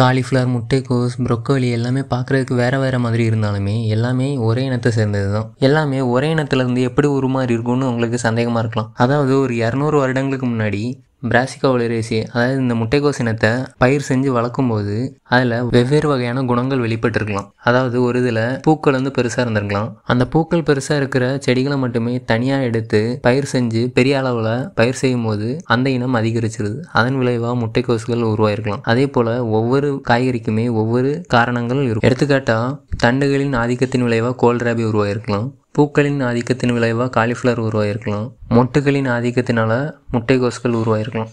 cauliflower முட்டைக்கோஸ் broccoli எல்லாமே பார்க்குறதுக்கு வேறு வேறு மாதிரி இருந்தாலுமே எல்லாமே ஒரே இனத்தை சேர்ந்தது தான் எல்லாமே ஒரே இனத்துலேருந்து எப்படி ஒரு மாதிரி இருக்கும்னு உங்களுக்கு சந்தேகமாக இருக்கலாம் அதாவது ஒரு இரநூறு வருடங்களுக்கு முன்னாடி பிராசிகா ஒளிரேசி அதாவது இந்த முட்டைக்கோஸ் இனத்தை பயிர் செஞ்சு வளர்க்கும் போது அதில் வெவ்வேறு வகையான குணங்கள் வெளிப்பட்டிருக்கலாம் அதாவது ஒரு இதில் பூக்கள் வந்து பெருசாக இருந்திருக்கலாம் அந்த பூக்கள் பெருசாக இருக்கிற செடிகளை மட்டுமே தனியாக எடுத்து பயிர் செஞ்சு பெரிய அளவில் பயிர் செய்யும் போது அந்த இனம் அதிகரிச்சிருது அதன் விளைவாக முட்டைக்கோசுகள் உருவாயிருக்கலாம் அதே போல் ஒவ்வொரு காய்கறிக்குமே ஒவ்வொரு காரணங்கள் இருக்கும் எடுத்துக்காட்டாக தண்டுகளின் ஆதிக்கத்தின் விளைவாக கோல்ராபி உருவாயிருக்கலாம் பூக்களின் ஆதிக்கத்தின் விளைவாக காலிஃப்ளவர் உருவாகிருக்கலாம் மொட்டுகளின் ஆதிக்கத்தினால் முட்டைக்கோஸ்கள் உருவாகிருக்கலாம்